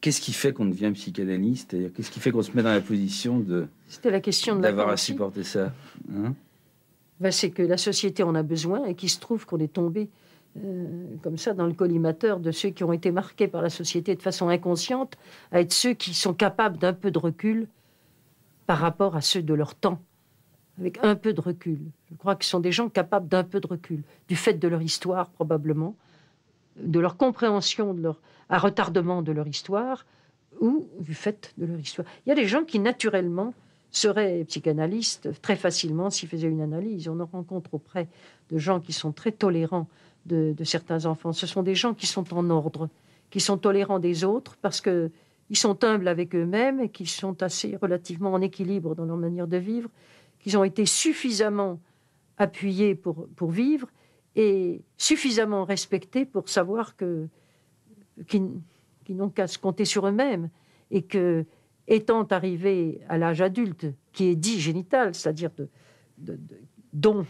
qu'est-ce qui fait qu'on devient psychanalyste Qu'est-ce qui fait qu'on se met dans la position de C'était la question d'avoir à supporter ça hein ben, C'est que la société en a besoin et qu'il se trouve qu'on est tombé euh, comme ça dans le collimateur de ceux qui ont été marqués par la société de façon inconsciente à être ceux qui sont capables d'un peu de recul par rapport à ceux de leur temps, avec un peu de recul. Je crois qu'ils sont des gens capables d'un peu de recul, du fait de leur histoire probablement, de leur compréhension de leur, à retardement de leur histoire ou du fait de leur histoire. Il y a des gens qui, naturellement, seraient psychanalystes très facilement s'ils faisaient une analyse. On en rencontre auprès de gens qui sont très tolérants de, certains enfants. Ce sont des gens qui sont en ordre, qui sont tolérants des autres parce que ils sont humbles avec eux-mêmes et qu'ils sont assez relativement en équilibre dans leur manière de vivre, qu'ils ont été suffisamment appuyés pour, pour vivre et suffisamment respectés pour savoir que qu'ils n'ont qu'à se compter sur eux-mêmes et que, étant arrivés à l'âge adulte, qui est dit génital, c'est-à-dire dont,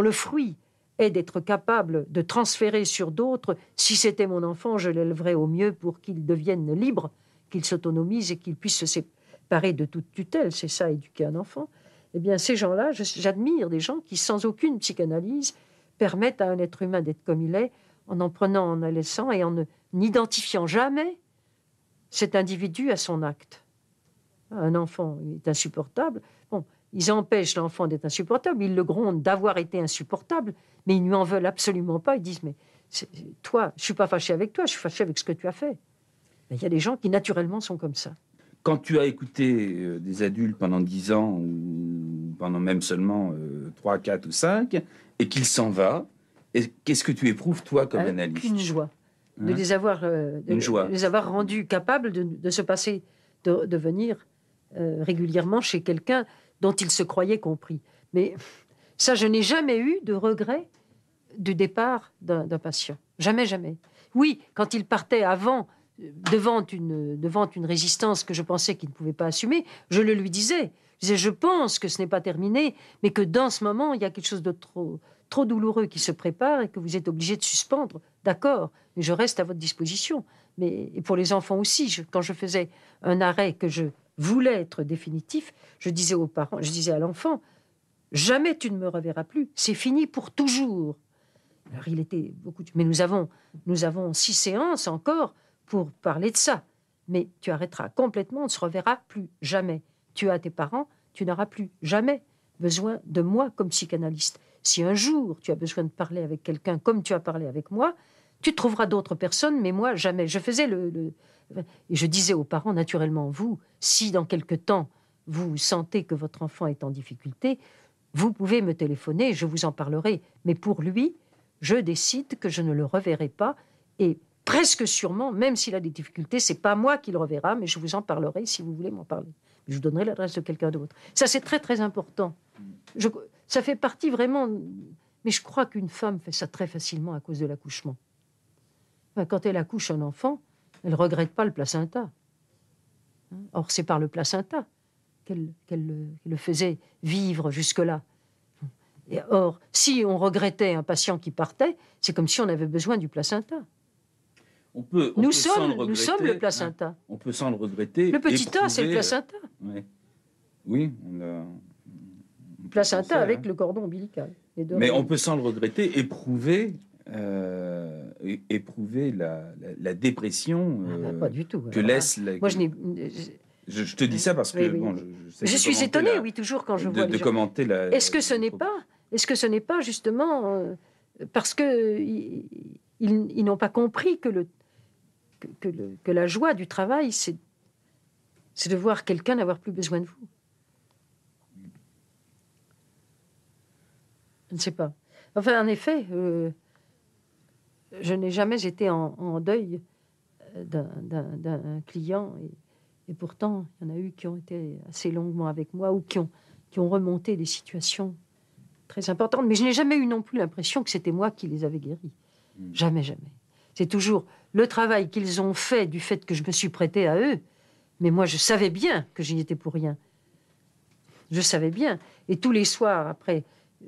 le fruit est d'être capable de transférer sur d'autres, si c'était mon enfant, je l'éleverais au mieux pour qu'il devienne libre, qu'il s'autonomise et qu'il puisse se séparer de toute tutelle. C'est ça, éduquer un enfant. Eh bien, ces gens-là, j'admire des gens qui, sans aucune psychanalyse, permettent à un être humain d'être comme il est, en en prenant, en laissant et en n'identifiant jamais cet individu à son acte. Un enfant est insupportable. Bon, ils empêchent l'enfant d'être insupportable, ils le grondent d'avoir été insupportable, mais ils ne lui en veulent absolument pas. Ils disent Mais toi, je suis pas fâché avec toi, je suis fâché avec ce que tu as fait. Il y a des gens qui naturellement sont comme ça. Quand tu as écouté euh, des adultes pendant dix ans ou pendant même seulement euh, trois, 3, 4 ou 5, et qu'il s'en va, et qu'est-ce que tu éprouves, toi, comme analyste hein euh, Une joie. De les avoir, les avoir rendus capables de, se passer, de, venir euh, régulièrement chez quelqu'un dont ils se croyaient compris. Mais ça, je n'ai jamais eu de regret du départ d'un patient. Jamais, jamais. Oui, quand il partait avant, devant une, devant une résistance que je pensais qu'il ne pouvait pas assumer, je le lui disais. Je pense que ce n'est pas terminé, mais que dans ce moment, il y a quelque chose de trop, trop douloureux qui se prépare et que vous êtes obligé de suspendre. D'accord, mais je reste à votre disposition. Mais et pour les enfants aussi, quand je faisais un arrêt que je voulais être définitif, je disais aux parents, je disais à l'enfant, jamais tu ne me reverras plus, c'est fini pour toujours. Alors il était beaucoup, mais nous avons, nous avons six séances encore pour parler de ça. Mais tu arrêteras complètement, on ne se reverra plus jamais tu as tes parents, tu n'auras plus jamais besoin de moi comme psychanalyste. Si un jour tu as besoin de parler avec quelqu'un comme tu as parlé avec moi, tu trouveras d'autres personnes, mais moi jamais. Je faisais le, et je disais aux parents naturellement vous, si dans quelque temps vous sentez que votre enfant est en difficulté, vous pouvez me téléphoner, je vous en parlerai. Mais pour lui, je décide que je ne le reverrai pas et presque sûrement, même s'il a des difficultés, c'est pas moi qui le reverra, mais je vous en parlerai si vous voulez m'en parler je donnerai l'adresse de quelqu'un d'autre. Ça, c'est très, très important. ça fait partie vraiment. Mais je crois qu'une femme fait ça très facilement à cause de l'accouchement. quand elle accouche un enfant, elle ne regrette pas le placenta. Hein? Or, c'est par le placenta qu'elle le, le, faisait vivre jusque-là. Et or, si on regrettait un patient qui partait, c'est comme si on avait besoin du placenta. On peut, nous, sommes, nous sommes le hein. placenta. on peut sans le regretter. Le petit A, c'est le placenta. Euh, oui, on a, placenta avec hein. le cordon ombilical. Mais on peut sans le regretter éprouver euh, éprouver la, dépression ah bah, euh, pas du tout, que laisse. Moi, je, te dis ça parce que je, suis étonné, oui, toujours quand je vois de commenter la. Est-ce que ce n'est pas, est-ce que ce n'est pas justement parce que ils n'ont pas compris que le que, la joie du travail, c'est de voir quelqu'un n'avoir plus besoin de vous. Je ne sais pas. Enfin, en effet, euh, je n'ai jamais été en, deuil euh, d'un client. Et, pourtant, il y en a eu qui ont été assez longuement avec moi ou qui ont, qui ont remonté des situations très importantes. Mais je n'ai jamais eu non plus l'impression que c'était moi qui les avais guéris. Hmm. Jamais, jamais. C'est toujours le travail qu'ils ont fait du fait que je me suis prêtée à eux. Mais moi, je savais bien que j'y étais pour rien. Je savais bien. Et tous les soirs, après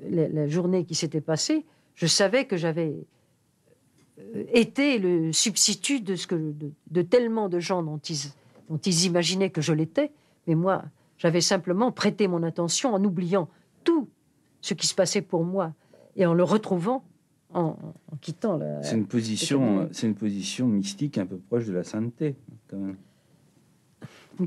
la, journée qui s'était passée, je savais que j'avais euh, été le substitut de, ce que, de, tellement de gens dont ils imaginaient que je l'étais. Mais moi, j'avais simplement prêté mon attention en oubliant tout ce qui se passait pour moi et en le retrouvant en, quittant la... C'est une position, euh, c'est une position mystique un peu proche de la sainteté,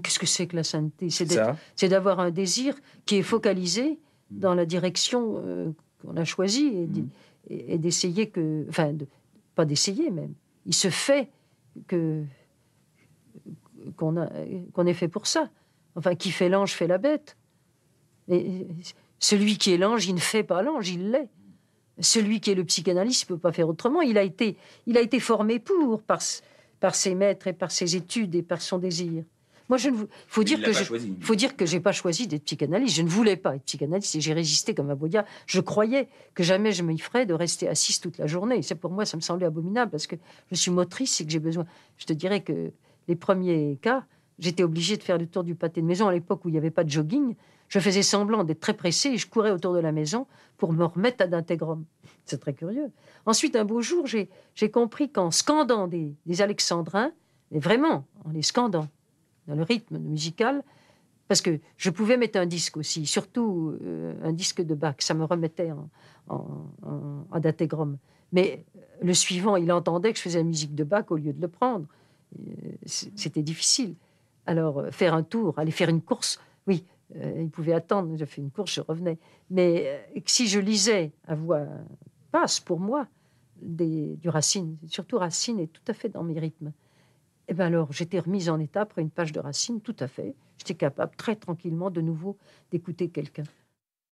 Qu'est-ce que c'est que la sainteté C'est d'avoir un désir qui est focalisé dans la direction euh, qu'on a choisie mm-hmm. et, d'essayer que, enfin, de, pas d'essayer même. Il se fait que qu'on est fait pour ça. Enfin, qui fait l'ange fait la bête. Et celui qui est l'ange, il ne fait pas l'ange, il l'est celui qui est le psychanalyste, ne peut pas faire autrement. Il a été, il a été formé pour par, ses maîtres et par ses études et par son désir. Moi, je ne faut dire, que je, faut j'ai pas choisi d'être psychanalyste. Je ne voulais pas être psychanalyste et j'ai résisté comme un Je croyais que jamais je m'y ferais de rester assise toute la journée. C'est pour moi, ça me semblait abominable parce que je suis motrice et que j'ai besoin. Je te dirais que les premiers cas, j'étais obligée de faire le tour du pâté de maison à l'époque où il n'y avait pas de jogging. Je faisais semblant d'être très pressé et je courais autour de la maison pour me remettre à d'intégrum. C'est très curieux. Ensuite, un beau jour, j'ai compris qu'en scandant des, alexandrins, mais vraiment en les scandant dans le rythme musical, parce que je pouvais mettre un disque aussi, surtout euh, un disque de Bach, ça me remettait en, en, Mais le suivant, il entendait que je faisais la musique de Bach au lieu de le prendre. Euh, c'était difficile. Alors, euh, faire un tour, aller faire une course, oui, euh, il pouvait attendre, J'ai fait une course, je revenais. Mais euh, si je lisais à voix basse pour moi, des, du Racine, surtout Racine est tout à fait dans mes rythmes. Et eh bien alors, j'étais remise en état après une page de Racine, tout à fait. J'étais capable très tranquillement de nouveau d'écouter quelqu'un.